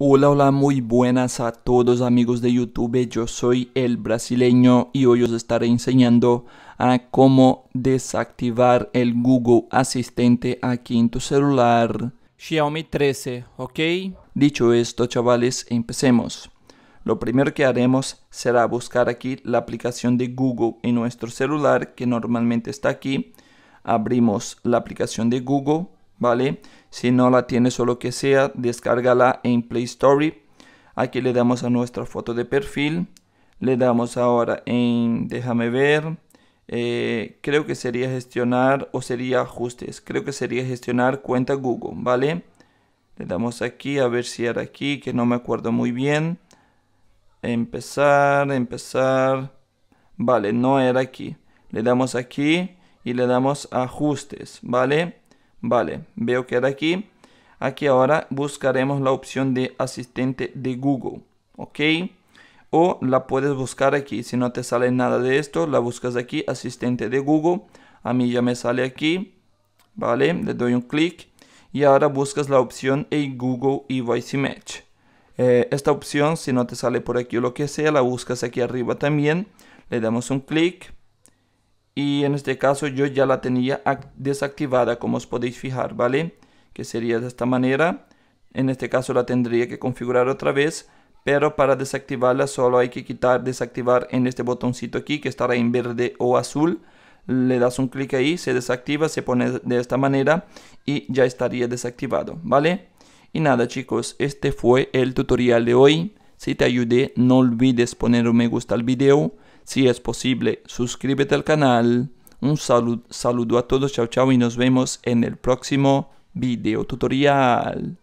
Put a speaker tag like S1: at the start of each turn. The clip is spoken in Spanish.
S1: Hola, hola, muy buenas a todos amigos de YouTube. Yo soy el brasileño y hoy os estaré enseñando a cómo desactivar el Google Asistente aquí en tu celular
S2: Xiaomi 13, ¿ok?
S1: Dicho esto, chavales, empecemos. Lo primero que haremos será buscar aquí la aplicación de Google en nuestro celular que normalmente está aquí. Abrimos la aplicación de Google ¿vale? Si no la tienes o lo que sea, descárgala en Play Store. Aquí le damos a nuestra foto de perfil. Le damos ahora en, déjame ver, eh, creo que sería gestionar o sería ajustes. Creo que sería gestionar cuenta Google, ¿vale? Le damos aquí a ver si era aquí, que no me acuerdo muy bien. Empezar, empezar. Vale, no era aquí. Le damos aquí y le damos ajustes, ¿vale? Vale, veo que era aquí. Aquí ahora buscaremos la opción de asistente de Google. ¿Ok? O la puedes buscar aquí. Si no te sale nada de esto, la buscas aquí, asistente de Google. A mí ya me sale aquí. Vale, le doy un clic. Y ahora buscas la opción en Google y Voice Match. Eh, esta opción, si no te sale por aquí o lo que sea, la buscas aquí arriba también. Le damos un clic y en este caso yo ya la tenía desactivada como os podéis fijar vale que sería de esta manera en este caso la tendría que configurar otra vez pero para desactivarla solo hay que quitar desactivar en este botoncito aquí que estará en verde o azul le das un clic ahí se desactiva se pone de esta manera y ya estaría desactivado vale y nada chicos este fue el tutorial de hoy si te ayudé no olvides poner un me gusta al video si es posible, suscríbete al canal. Un saludo, saludo a todos, chao chao y nos vemos en el próximo video tutorial.